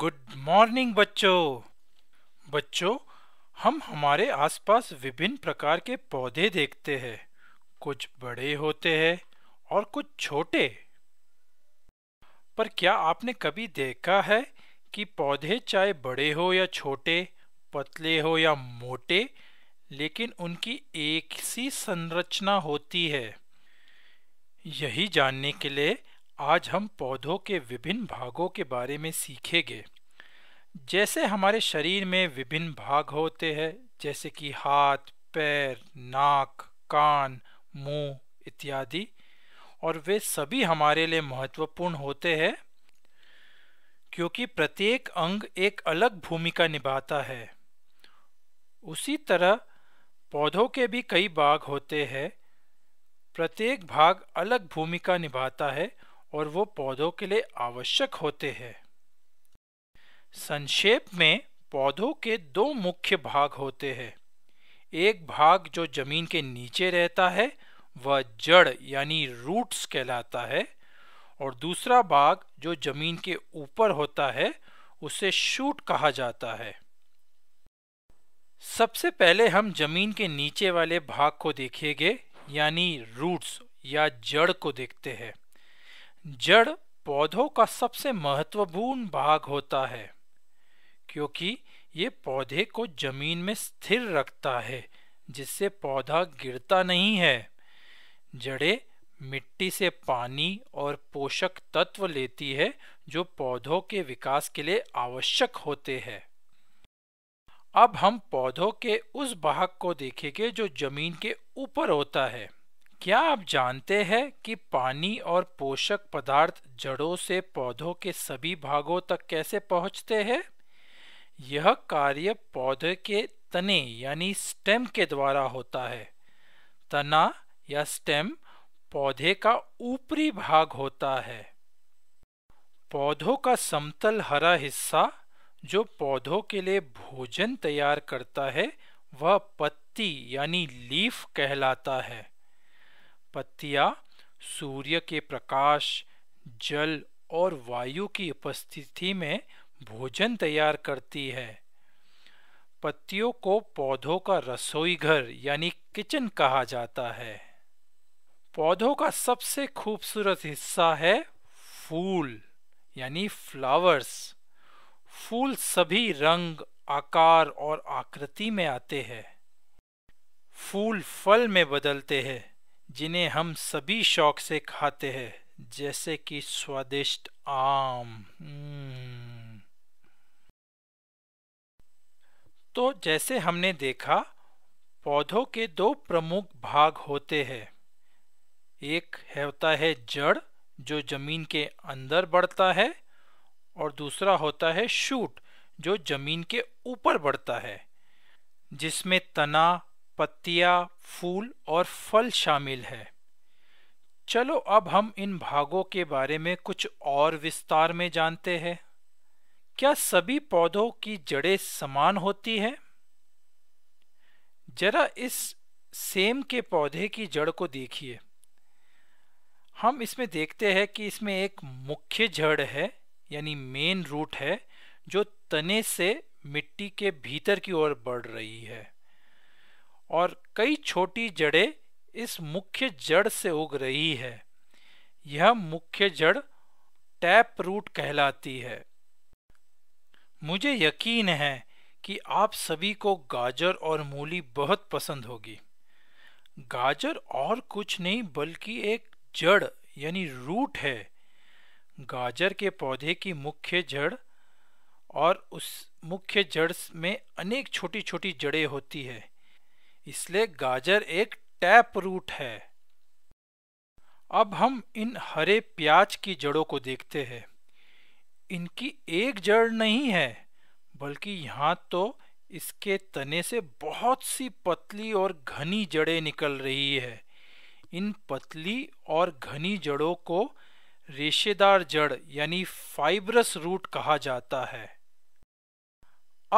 Good morning बच्चों बच्चों हम हमारे आसपास विभिन्न प्रकार के पौधे देखते हैं कुछ बड़े होते हैं और कुछ छोटे पर क्या आपने कभी देखा है कि पौधे चाहे बड़े हो या छोटे पतले हो या मोटे लेकिन उनकी एक सी संरचना होती है यही जानने के लिए आज हम पौधों के विभिन्न भागों के बारे में सीखेंगे जैसे हमारे शरीर में विभिन्न भाग होते हैं जैसे कि हाथ पैर नाक कान मुंह इत्यादि और वे सभी हमारे लिए महत्वपूर्ण होते हैं क्योंकि प्रत्येक अंग एक अलग भूमिका निभाता है उसी तरह पौधों के भी कई भाग होते हैं प्रत्येक भाग अलग भूमिका निभाता है और वो पौधों के लिए आवश्यक होते हैं संक्षेप में पौधों के दो मुख्य भाग होते हैं एक भाग जो जमीन के नीचे रहता है वह जड़ यानी रूट्स कहलाता है और दूसरा भाग जो जमीन के ऊपर होता है उसे शूट कहा जाता है सबसे पहले हम जमीन के नीचे वाले भाग को देखेंगे यानी रूट्स या जड़ को देखते हैं जड़ पौधों का सबसे महत्वपूर्ण भाग होता है क्योंकि ये पौधे को जमीन में स्थिर रखता है जिससे पौधा गिरता नहीं है जड़े मिट्टी से पानी और पोषक तत्व लेती है जो पौधों के विकास के लिए आवश्यक होते हैं अब हम पौधों के उस भाग को देखेंगे जो जमीन के ऊपर होता है क्या आप जानते हैं कि पानी और पोषक पदार्थ जड़ों से पौधों के सभी भागों तक कैसे पहुंचते हैं यह कार्य पौधे के तने यानी स्टेम के द्वारा होता है तना या स्टेम पौधे का ऊपरी भाग होता है पौधों का समतल हरा हिस्सा जो पौधों के लिए भोजन तैयार करता है वह पत्ती यानी लीफ कहलाता है पत्तिया सूर्य के प्रकाश जल और वायु की उपस्थिति में भोजन तैयार करती है पत्तियों को पौधों का रसोई घर यानी किचन कहा जाता है पौधों का सबसे खूबसूरत हिस्सा है फूल यानी फ्लावर्स फूल सभी रंग आकार और आकृति में आते हैं फूल फल में बदलते हैं जिन्हें हम सभी शौक से खाते हैं जैसे कि स्वादिष्ट आम हम्म। तो जैसे हमने देखा पौधों के दो प्रमुख भाग होते हैं एक होता है जड़ जो जमीन के अंदर बढ़ता है और दूसरा होता है शूट जो जमीन के ऊपर बढ़ता है जिसमें तना पत्तिया फूल और फल शामिल है चलो अब हम इन भागों के बारे में कुछ और विस्तार में जानते हैं क्या सभी पौधों की जड़ें समान होती हैं? जरा इस सेम के पौधे की जड़ को देखिए हम इसमें देखते हैं कि इसमें एक मुख्य जड़ है यानी मेन रूट है जो तने से मिट्टी के भीतर की ओर बढ़ रही है और कई छोटी जड़ें इस मुख्य जड़ से उग रही है यह मुख्य जड़ टैप रूट कहलाती है मुझे यकीन है कि आप सभी को गाजर और मूली बहुत पसंद होगी गाजर और कुछ नहीं बल्कि एक जड़ यानी रूट है गाजर के पौधे की मुख्य जड़ और उस मुख्य जड़ में अनेक छोटी छोटी जड़ें होती है इसलिए गाजर एक टैप रूट है अब हम इन हरे प्याज की जड़ों को देखते हैं इनकी एक जड़ नहीं है बल्कि यहाँ तो इसके तने से बहुत सी पतली और घनी जड़ें निकल रही है इन पतली और घनी जड़ों को रेशेदार जड़ यानी फाइब्रस रूट कहा जाता है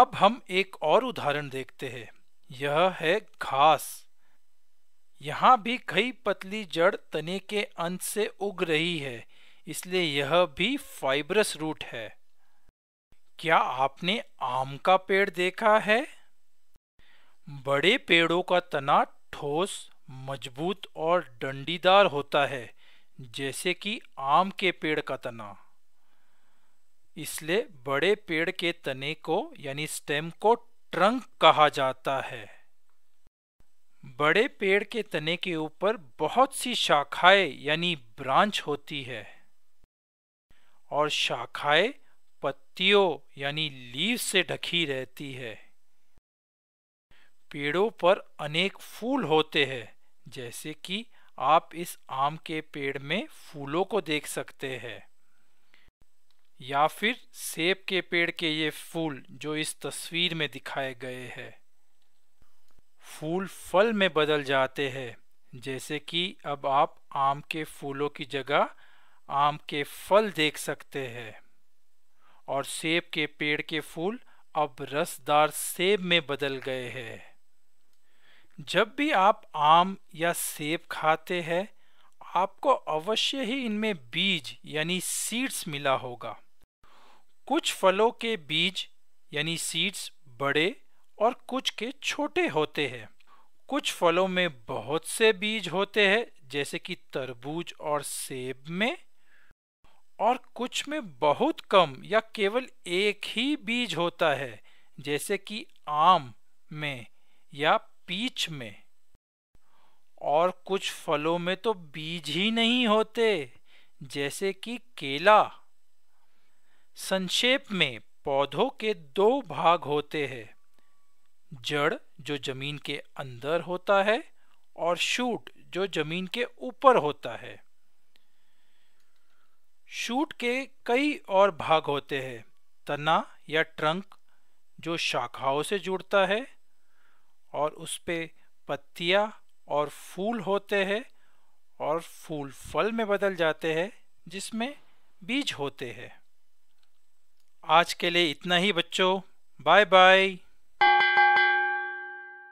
अब हम एक और उदाहरण देखते हैं यह है घास यहाँ भी कई पतली जड़ तने के अंत से उग रही है इसलिए यह भी फाइबरस रूट है क्या आपने आम का पेड़ देखा है बड़े पेड़ों का तना ठोस मजबूत और डंडीदार होता है जैसे कि आम के पेड़ का तना इसलिए बड़े पेड़ के तने को यानी स्टेम को ट्रंक कहा जाता है बड़े पेड़ के तने के ऊपर बहुत सी शाखाएं यानी ब्रांच होती है और शाखाएं पत्तियों यानी लीव से ढकी रहती है पेड़ों पर अनेक फूल होते हैं जैसे कि आप इस आम के पेड़ में फूलों को देख सकते हैं या फिर सेब के पेड़ के ये फूल जो इस तस्वीर में दिखाए गए हैं फूल फल में बदल जाते हैं जैसे कि अब आप आम के फूलों की जगह आम के फल देख सकते हैं और सेब के पेड़ के फूल अब रसदार सेब में बदल गए हैं जब भी आप आम या सेब खाते हैं आपको अवश्य ही इनमें बीज यानी सीड्स मिला होगा कुछ फलों के बीज यानी सीड्स बड़े और कुछ के छोटे होते हैं कुछ फलों में बहुत से बीज होते हैं जैसे कि तरबूज और सेब में और कुछ में बहुत कम या केवल एक ही बीज होता है जैसे कि आम में या पीच में और कुछ फलों में तो बीज ही नहीं होते जैसे कि केला संक्षेप में पौधों के दो भाग होते हैं जड़ जो जमीन के अंदर होता है और शूट जो जमीन के ऊपर होता है शूट के कई और भाग होते हैं तना या ट्रंक जो शाखाओं से जुड़ता है और उस पे पत्तियाँ और फूल होते हैं और फूल फल में बदल जाते हैं जिसमें बीज होते हैं आज के लिए इतना ही बच्चों बाय बाय